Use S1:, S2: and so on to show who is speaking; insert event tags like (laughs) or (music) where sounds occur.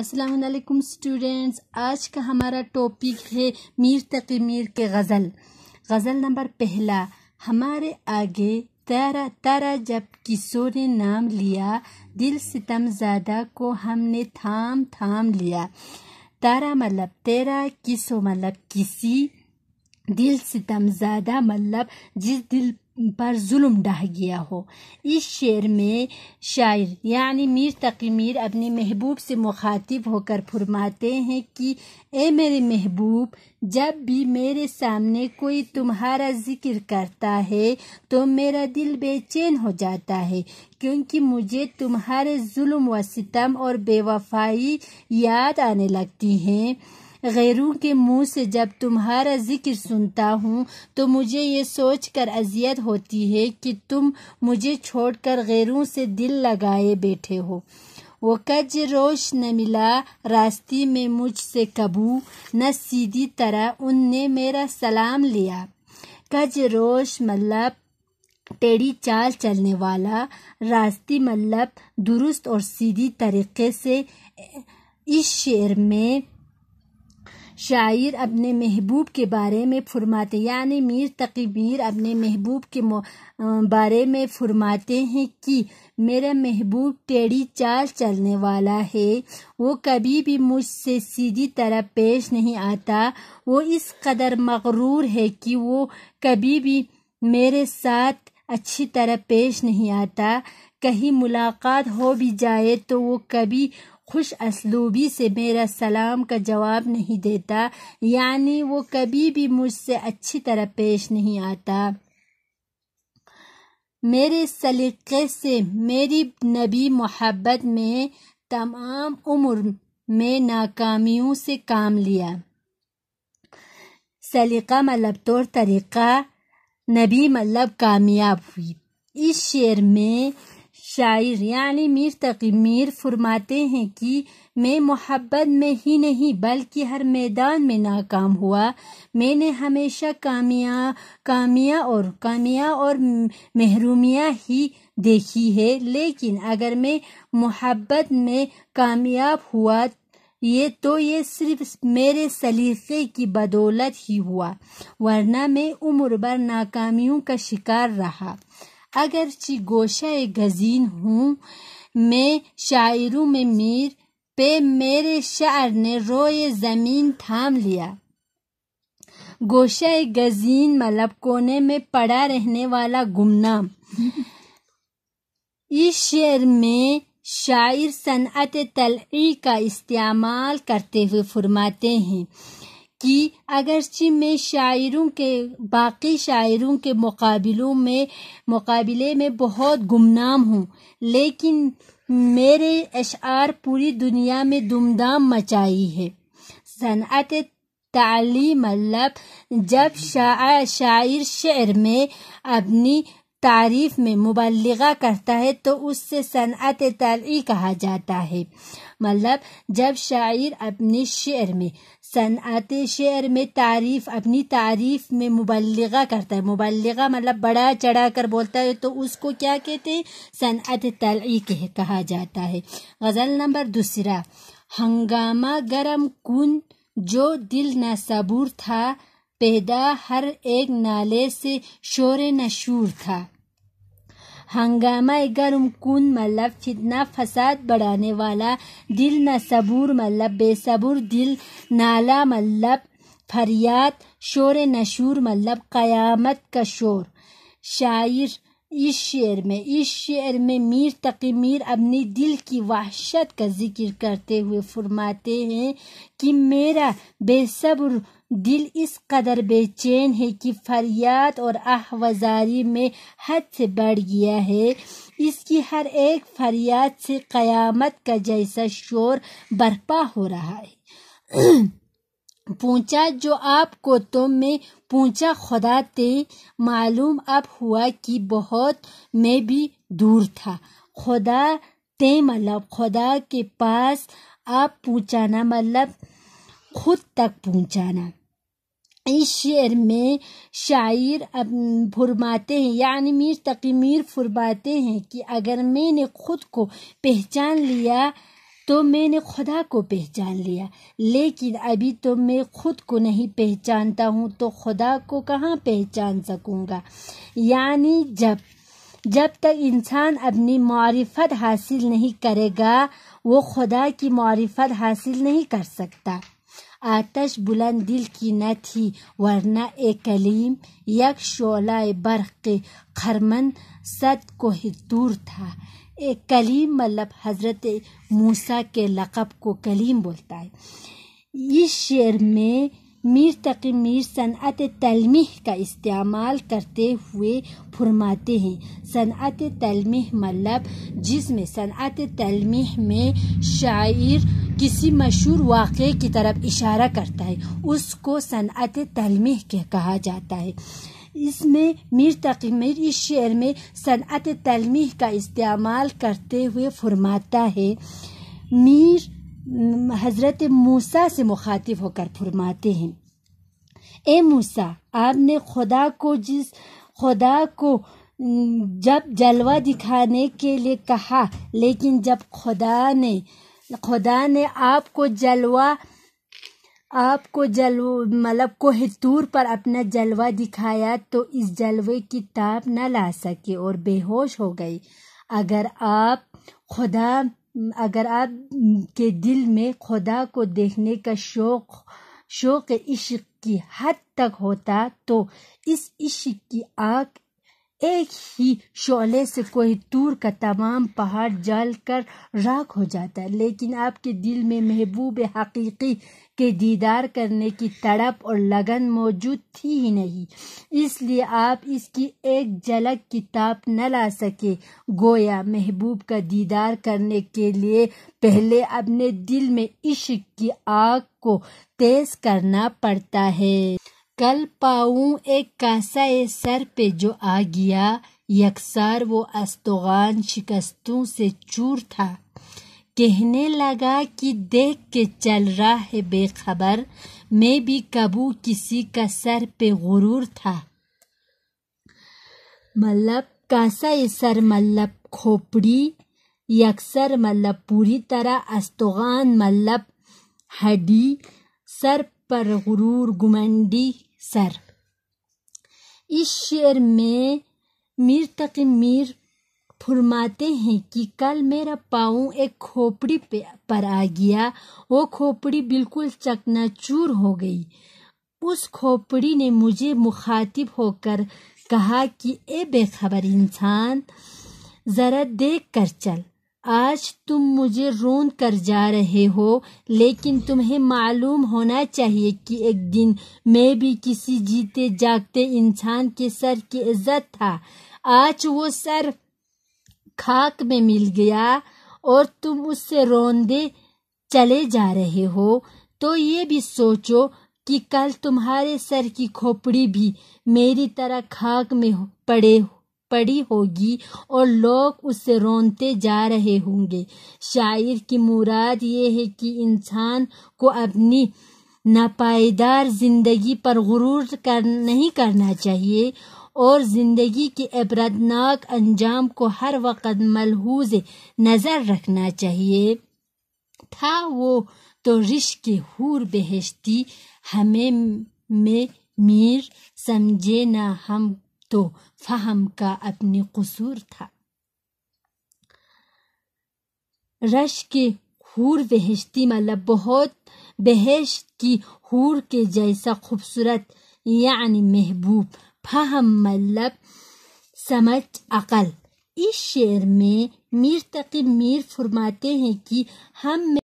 S1: असलकुम स्टूडेंट्स आज का हमारा टॉपिक है मीर तकी मीर के गज़ल गज़ल नंबर पहला हमारे आगे तारा तारा जब किसों ने नाम लिया दिल सितम ज़्यादा को हमने थाम थाम लिया तारा मतलब तेरा किसो मतलब किसी दिल सितम ज़्यादा मतलब जिस दिल पर जुल्म ढह गया हो इस शेर में शायर यानी मीर तकी मीर अपने महबूब से मुखातिब होकर फरमाते हैं कि ए मेरे महबूब जब भी मेरे सामने कोई तुम्हारा जिक्र करता है तो मेरा दिल बेचैन हो जाता है क्योंकि मुझे तुम्हारे जुल्म व सितम और बेवफाई याद आने लगती हैं गैरों के मुंह से जब तुम्हारा जिक्र सुनता हूँ तो मुझे ये सोच कर अजियत होती है कि तुम मुझे छोड़कर गैरों से दिल लगाए बैठे हो वो कज रोश न मिला रास्ते में मुझसे कबू न सीधी तरह उनने मेरा सलाम लिया कज रोश मतलब टेढ़ी चाल चलने वाला रास्ती मतलब दुरुस्त और सीधी तरीके से इस शेर में शायर अपने महबूब के बारे में फरमाते यानी मीर तकी मीर अपने महबूब के बारे में फरमाते हैं कि मेरा महबूब टेढ़ी चाल चलने वाला है वो कभी भी मुझसे सीधी तरह पेश नहीं आता वो इस कदर मकरूर है कि वो कभी भी मेरे साथ अच्छी तरह पेश नहीं आता कहीं मुलाकात हो भी जाए तो वो कभी खुश असलूबी से मेरा सलाम का जवाब नहीं देता यानी वो कभी भी मुझसे अच्छी तरह पेश नहीं आता मेरे सलीके से मेरी नबी मोहब्बत में तमाम उम्र में नाकामियों से काम लिया सलीका मतलब तौर तरीक़ा नबी मतलब कामयाब हुई इस शेर में शायर यानी मीर तकी मीर फरमाते हैं कि मैं मोहब्बत में ही नहीं बल्कि हर मैदान में नाकाम हुआ मैंने हमेशा कामया कामिया और कामिया और महरूमिया ही देखी है लेकिन अगर मैं मोहब्बत में कामयाब हुआ ये तो ये सिर्फ मेरे सलीके की बदौलत ही हुआ वरना मैं उम्र भर नाकामियों का शिकार रहा ची गोशा गजीन हूँ मैं शायरों में मीर पे मेरे शायर ने रोए ज़मीन थाम लिया गोशा गजीन मतलब कोने में पड़ा रहने वाला गुमनाम (laughs) इस शेर में शायर सनत तलई का इस्तेमाल करते हुए फरमाते हैं कि अगरचि मैं शायरों के बाकी शायरों के मुकाबलों में मुकाबले में बहुत गुमनाम हूँ लेकिन मेरे अशार पूरी दुनिया में दुमदाम मचाई है सनत ताली मतलब जब शायर शायर शेर में अपनी तारीफ में मुबलगा करता है तो उससे सनत तलई कहा जाता है मतलब जब शायर अपने शेर में सनत शेर में तारीफ अपनी तारीफ में मुबलगा करता है मुबलगा मतलब बड़ा चढ़ा कर बोलता है तो उसको क्या कहते हैं सनत तलई कहा जाता है गज़ल नंबर दूसरा हंगामा गरम कुन जो दिल न सबूर था पैदा हर एक नाले से शोर नशूर था हंगामा गर्म कुन मतलब फितना फसाद बढ़ाने वाला दिल न सबूर मतलब बेसबूर दिल नाला मतलब फरियाद शोर नशूर मतलब क़यामत का शोर शायर इस शेर में इस शेर में मीर तकी मीर अपनी दिल की वहशत का जिक्र करते हुए फरमाते हैं कि मेरा बेसब्र दिल इस कदर बेचैन है कि फरियाद और आह में हद से बढ़ गया है इसकी हर एक फरियाद से कयामत का जैसा शोर बर्पा हो रहा है (clears throat) पूछा जो आपको तुम में पूछा खुदा ते मालूम अब हुआ कि बहुत मैं भी दूर था खुदा ते मतलब खुदा के पास आप पहुँचाना मतलब खुद तक पहुँचाना इस शेर में शायर अब फुरमाते हैं यानी मीर तकी मीर फुरमाते हैं कि अगर मैंने खुद को पहचान लिया तो मैंने खुदा को पहचान लिया लेकिन अभी तो मैं खुद को नहीं पहचानता हूँ तो खुदा को कहाँ पहचान सकूँगा यानी जब जब तक इंसान अपनी मारिफत हासिल नहीं करेगा वो खुदा की मारिफत हासिल नहीं कर सकता आतश बुलंद दिल की न थी वरना एक कलीम यक शोला बर्क के खरमन सत को दूर था ए कलीम मतलब हज़रत मूसा के लक़ब को कलीम बोलता है इस शेर में मीर तक मीर सनत तलमीह का इस्तेमाल करते हुए फुरमाते हैं सनत तलमीह मतलब जिसमें सनत तलमीह में शायर किसी मशहूर वाक़े की तरफ इशारा करता है उसको सनत तलमीह के कहा जाता है इसमें मीर मीर इस शेर में सनत तलमीह का इस्तेमाल करते हुए फरमाता है मीर हज़रत मूसा से मुखातिब होकर फरमाते हैं ए मूसा आपने खुदा को जिस खुदा को जब जलवा दिखाने के लिए कहा लेकिन जब खुदा ने खुदा ने आपको जलवा आपको जल मतलब हितूर पर अपना जलवा दिखाया तो इस जलवे की ताप न ला सके और बेहोश हो गई अगर आप खुदा अगर आप के दिल में खुदा को देखने का शौक़ शौक़ इश्क की हद तक होता तो इस इश्क की आग एक ही शोले से कोई दूर का तमाम पहाड़ जल कर राख हो जाता है लेकिन आपके दिल में महबूब हकीकी के दीदार करने की तड़प और लगन मौजूद थी ही नहीं इसलिए आप इसकी एक झलक किताब न ला सके गोया महबूब का दीदार करने के लिए पहले अपने दिल में इश्क की आग को तेज करना पड़ता है कल पाऊँ एक कासा सर पे जो आ गया यकसार वो अस्तोगान शिकस्तों से चूर था कहने लगा कि देख के चल रहा है बेखबर मैं भी कबू किसी का सर पे गुरूर था मतलब कासा सर मतलब खोपड़ी यकसर मतलब पूरी तरह अस्तोगान मतलब हड्डी सर पर गुरूर गुमंडी सर इस शेर में मीर तक मीर फुरमाते हैं कि कल मेरा पाऊँ एक खोपड़ी पर आ गया वो खोपड़ी बिल्कुल चकनाचूर हो गई उस खोपड़ी ने मुझे मुखातिब होकर कहा कि ए बेखबर इंसान ज़रा देख कर चल आज तुम मुझे रोन कर जा रहे हो लेकिन तुम्हें मालूम होना चाहिए कि एक दिन मैं भी किसी जीते जागते इंसान के सर की इज्जत था आज वो सर खाक में मिल गया और तुम उससे रोंदे चले जा रहे हो तो ये भी सोचो कि कल तुम्हारे सर की खोपड़ी भी मेरी तरह खाक में पड़े हो पड़ी होगी और लोग उससे रोनते जा रहे होंगे शायर की मुराद ये है कि इंसान को अपनी नापायदार ज़िंदगी पर गुरूर कर नहीं करना चाहिए और ज़िंदगी के इबरतनाक अंजाम को हर वक्त मलहूज नज़र रखना चाहिए था वो तो रिश के हूर बहश्ती हमें में मीर समझे ना हम तो फहम का अपने कसूर था रश के हूर बहश्ती मतलब बहुत बहेश की हूर के जैसा खूबसूरत यानी महबूब फहम मतलब समझ अकल इस शेर में मीर तकी मीर फरमाते हैं कि हम